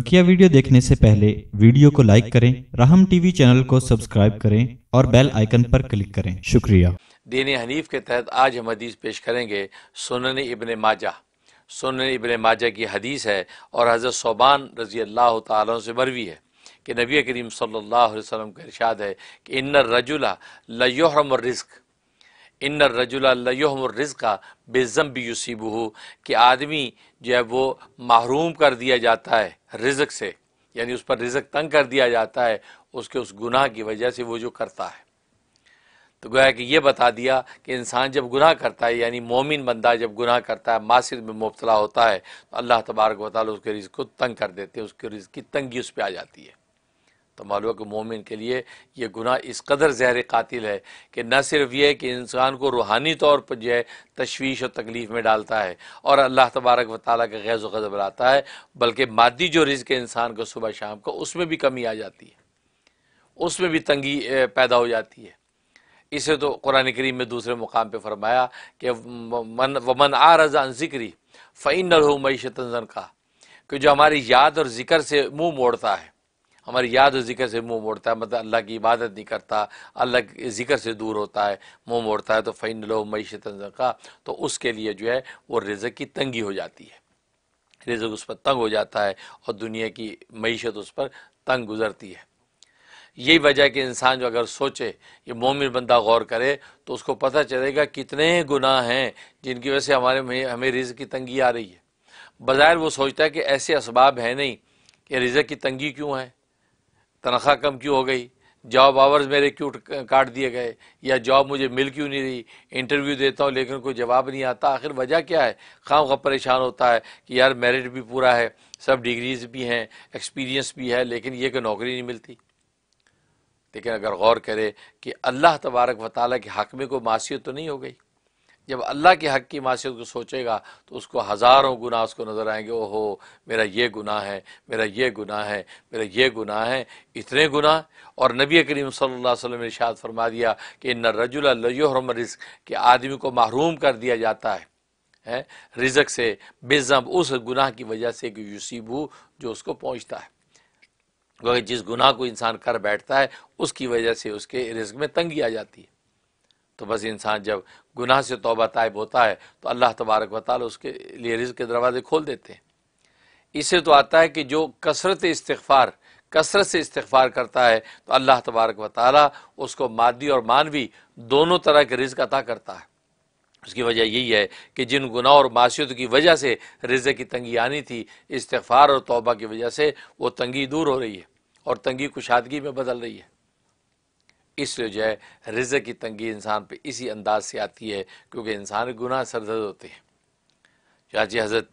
बकिया वीडियो देखने से पहले वीडियो को लाइक करें राहम टीवी चैनल को सब्सक्राइब करें और बेल आइकन पर क्लिक करें शुक्रिया दीन हनीफ के तहत आज हम हदीस पेश करेंगे सुनन इबन माजा सुनन इबन माजा की हदीस है और हज़रत सोबान रजी अल्लाह तु से मरवी है कि नबी करीम सल्लल्लाहु अलैहि वसल्लम का इरशाद है कि इन रजुला लयोहम रिस्क इन रजुला लयोहम का बेज़म भी यूसीबू कि आदमी जो है वो महरूम कर दिया जाता है रिजक से यानी उस पर रिजक तंग कर दिया जाता है उसके उस गुनाह की वजह से वो जो करता है तो गोया कि ये बता दिया कि इंसान जब गुनाह करता है यानी मोमिन बंदा जब गुनाह करता है मासिर में मुबतला होता है तो अल्लाह तबारक वाली उसके रिज़ को तंग कर देते हैं उसके रिज़ की तंगी उस पर आ जाती है तो मालूम कि मोमिन के लिए ये गुनाह इस कदर जहर कातिल है कि न सिर्फ ये कि इंसान को रूहानी तौर पर जो है तशवीश और तकलीफ़ में डालता है और अल्लाह तबारक व ताली के गैज़ गज़ब लाता है बल्कि मादी जो रिज़ के इंसान को सुबह शाम को उसमें भी कमी आ जाती है उसमें भी तंगी पैदा हो जाती है इसे तो कुरान करीम में दूसरे मुकाम पर फरमाया कि मन वमन आ रजा ज़िक्री फ़ैन नल हो मीशतन का कि जो हमारी याद और ज़िक्र से मुँह मोड़ता है हमारी याद और ज़िक्र से मुंह मोड़ता है मतलब अल्लाह की इबादत नहीं करता अल्लाह के ज़िक्र से दूर होता है मुंह मोड़ता है तो फ़ैन लो मीश का तो उसके लिए जो है वो रिजक की तंगी हो जाती है रिजक उस पर तंग हो जाता है और दुनिया की मीशत उस पर तंग गुजरती है यही वजह है कि इंसान जो अगर सोचे ये मोमिन बंदा गौर करे तो उसको पता चलेगा कितने गुनाह हैं जिनकी वजह से हमारे में हमें रिज़ की तंगी आ रही है बाज़ार वो सोचता है कि ऐसे इसबाब हैं नहीं कि रिज़ की तंगी क्यों है तनख्वाह कम क्यों हो गई जॉब आवर्स मेरे क्यों काट दिए गए या जॉब मुझे मिल क्यों नहीं रही इंटरव्यू देता हूँ लेकिन कोई जवाब नहीं आता आखिर वजह क्या है खाम खा परेशान होता है कि यार मेरिट भी पूरा है सब डिग्रीज भी हैं एक्सपीरियंस भी है लेकिन ये कोई नौकरी नहीं मिलती लेकिन अगर गौर करे कि अल्लाह तबारक वाली के हक में कोई मासीत तो नहीं हो गई जब अल्लाह के हक की मासीत को सोचेगा तो उसको हज़ारों गुनाह उसको नज़र आएंगे ओहो मेरा ये गुनाह है मेरा ये गुनाह है मेरा ये गुनाह है इतने गुनाह और नबी करीम सल्लम ने शायद फरमा दिया कि न रजुलरम रिस्क के आदमी को महरूम कर दिया जाता है है रिजक से बेज़ब उस गुनाह की वजह से एक यूसीबू जो उसको पहुँचता है क्योंकि जिस गुनाह को इंसान कर बैठता है उसकी वजह से उसके रिज्क में तंगी आ जाती है तो बस इंसान जब गुनाह से तोबा तायब होता है तो अल्लाह तबारक वाल उसके लिए रिज़ के दरवाज़े खोल देते हैं इससे तो आता है कि जो कसरत इस्तफ़ार कसरत से इस्तफ़ार करता है तो अल्लाह तबारक वाली उसको मादी और मानवी दोनों तरह के रिज़ अता करता है उसकी वजह यही है कि जिन गुनाह और मासीत की वजह से रिज़ की तंगी आनी थी इस्तफ़ार और तोबा की वजह से वो तंगी दूर हो रही है और तंगी कुशादगी में बदल रही है इसलिए जो है रिज की तंगी इंसान पर इसी अंदाज से आती है क्योंकि इंसान गुनाह सरजद होते हैं चाची हज़रत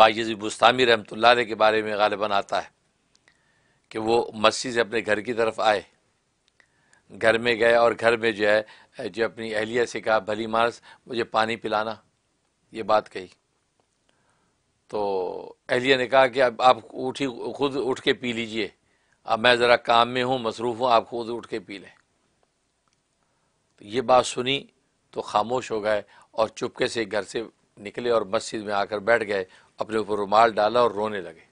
बाजी बुस्तामी रहमत के बारे में गालिबा आता है कि वो मस्जिद से अपने घर की तरफ आए घर में गए और घर में जो है जो अपनी अहलिया से कहा भली मार्स मुझे पानी पिलाना ये बात कही तो अहलिया ने कहा कि अब आप उठी खुद उठ के पी लीजिए अब मैं ज़रा काम में हूँ मसरूफ़ हूँ आप खुद उठ के पी लें तो ये बात सुनी तो खामोश हो गए और चुपके से घर से निकले और मस्जिद में आकर बैठ गए अपने ऊपर रुमाल डाला और रोने लगे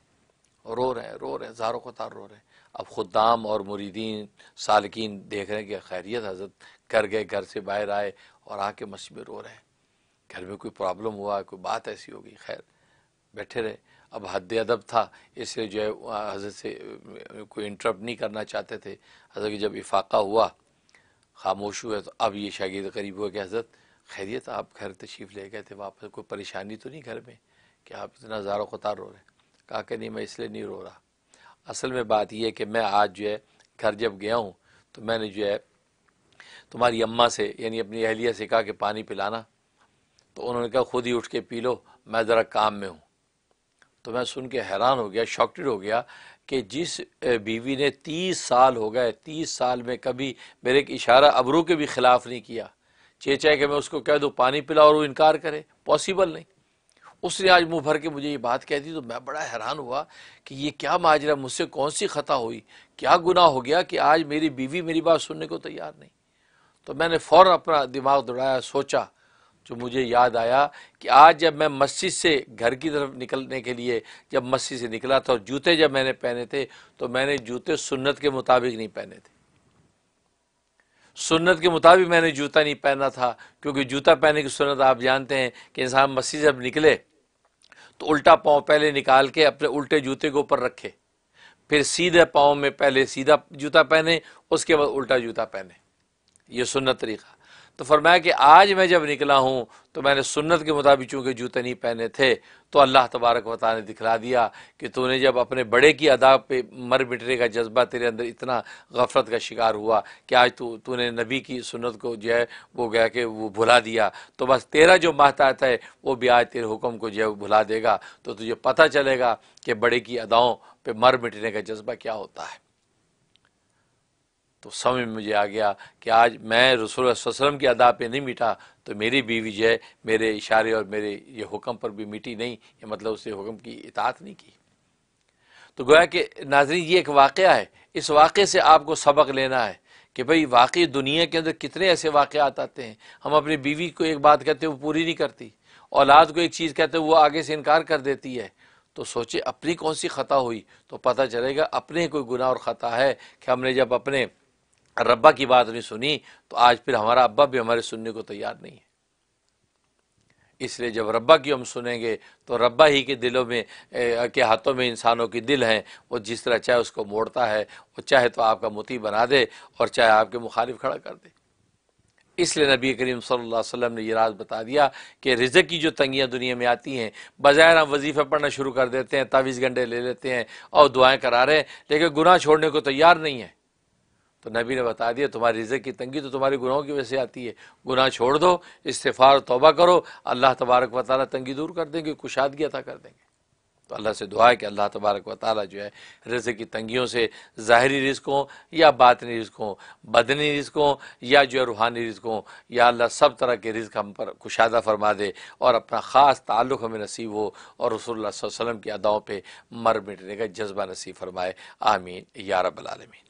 रो रहे हैं रो रहे हैं जारों को तार रो रहे हैं अब खुदाम और मुरीदीन सालकिन देख रहे हैं कि खैरियत हजरत कर गए घर से बाहर आए और आके मस्जिद में रो रहे हैं घर में कोई प्रॉब्लम हुआ कोई बात ऐसी होगी खैर बैठे रहे अब हद अदब था इसलिए जो है हजरत से कोई इंटरप्ट नहीं करना चाहते थे हजरत जब इफाक़ा हुआ खामोश हुआ तो अब ये शागिद करीब हुआ कि हजरत खैरियत आप घर तशीफ़ ले गए थे वापस कोई परेशानी तो नहीं घर में कि आप इतना ज़ारो कतार रो रहे कहा कि नहीं मैं इसलिए नहीं रो रहा असल में बात यह है कि मैं आज जो है घर जब गया हूँ तो मैंने जो है तुम्हारी अम्मा से यानी अपनी अहलिया से कहा कि पानी पिलाना तो उन्होंने कहा खुद ही उठ के पी लो मैं ज़रा काम में हूँ तो मैं सुन के हैरान हो गया शॉकटेड हो गया कि जिस बीवी ने तीस साल हो गए तीस साल में कभी मेरे एक इशारा अबरू के भी ख़िलाफ़ नहीं किया चेचाए कि मैं उसको कह दूँ पानी पिलाओ और वो इनकार करे पॉसिबल नहीं उसने आज मुंह भर के मुझे ये बात कह दी तो मैं बड़ा हैरान हुआ कि ये क्या माजरा मुझसे कौन सी ख़ता हुई क्या गुनाह हो गया कि आज मेरी बीवी मेरी बात सुनने को तैयार नहीं तो मैंने फ़ौर अपना दिमाग दौड़ाया सोचा जो मुझे याद आया कि आज जब मैं मस्जिद से घर की तरफ निकलने के लिए जब मस्जिद से निकला था और जूते जब मैंने पहने थे तो मैंने जूते सुन्नत के मुताबिक नहीं पहने थे सुन्नत के मुताबिक मैंने जूता नहीं पहना था क्योंकि जूता पहने की सुन्नत आप जानते हैं कि इंसान मस्जिद जब निकले तो उल्टा पाँव पहले निकाल के अपने उल्टे जूते के ऊपर रखे फिर सीधे पाँव में पहले सीधा जूता पहने उसके बाद उल्टा जूता पहने ये सुन्नत तरीक़ा तो फरमाया कि आज मैं जब निकला हूँ तो मैंने सुन्नत के मुताबिक चूँकि जूते नहीं पहने थे तो अल्लाह तबारक वाली ने दिखला दिया कि तूने जब अपने बड़े की अदा पे मर मिटने का जज्बा तेरे अंदर इतना गफलत का शिकार हुआ कि आज तू तूने नबी की सुन्नत को जो है वो गया कि वो भुला दिया तो बस तेरा जो महता है वो भी आज तेरे हुक्म को जो है वो भुला देगा तो तुझे पता चलेगा कि बड़े की अदाओं पर मर मिटने का जज्बा क्या होता है तो समझ मुझे आ गया कि आज मैं रसूल वसलम की अदा पे नहीं मिटा तो मेरी बीवी जो है मेरे इशारे और मेरे ये हुक्म पर भी मिटी नहीं ये मतलब उसने हुक्म की इतात नहीं की तो गोया कि नाजरी ये एक वाक़ है इस वाक़े से आपको सबक लेना है कि भाई वाकई दुनिया के अंदर कितने ऐसे वाक़ात आते हैं हम अपनी बीवी को एक बात कहते हैं वो पूरी नहीं करती औलाद को एक चीज़ कहते हैं वो आगे से इनकार कर देती है तो सोचे अपनी कौन सी ख़ता हुई तो पता चलेगा अपने कोई गुनाह और ख़ता है कि हमने जब अपने रब्बा की बात नहीं सुनी तो आज फिर हमारा अब्बा भी हमारे सुनने को तैयार नहीं है इसलिए जब रब्बा की हम सुनेंगे तो रब्बा ही के दिलों में ए, के हाथों में इंसानों के दिल हैं वो जिस तरह चाहे उसको मोड़ता है वो चाहे तो आपका मुती बना दे और चाहे आपके मुखालिफ खड़ा कर दे इसलिए नबी करीम सल्लल्लाहु अलैहि वसल्लम ने ये राज बता दिया कि रिजक की जो तंगियाँ दुनिया में आती हैं बज़ाहिर हम वजीफ़े पढ़ना शुरू कर देते हैं तावीज़ घंटे ले लेते हैं और दुआएँ करा रहे हैं लेकिन गुनाह छोड़ने को तैयार नहीं है तो नबी ने बता दिया तुम्हारी रिजक की तंगी तो तुम्हारे गुनाहों की वजह से आती है गुनाह छोड़ दो इस्तफ़ार तोबा करो अल्लाह तबारक व ताली तंगी दूर कर देंगे कुशादगी अता कर देंगे तो अल्लाह से दुआ है कि अल्लाह तबारक व ताली जो है रिज की तंगियों से ज़ाहरी रिस्कों या बातनी रिस्कों बदनी रिस्कों या जो है रूहानी रिस्कों या अल्लाह सब तरह के रिस्क हम पर कुशादा फरमा दे और अपना ख़ास ताल्लुक़ हमें नसीब हो और रसोल्ला वसलम की अदाओं पर मर मिटने का जज्बा नसीब फरमाए आमीन या रबालमीन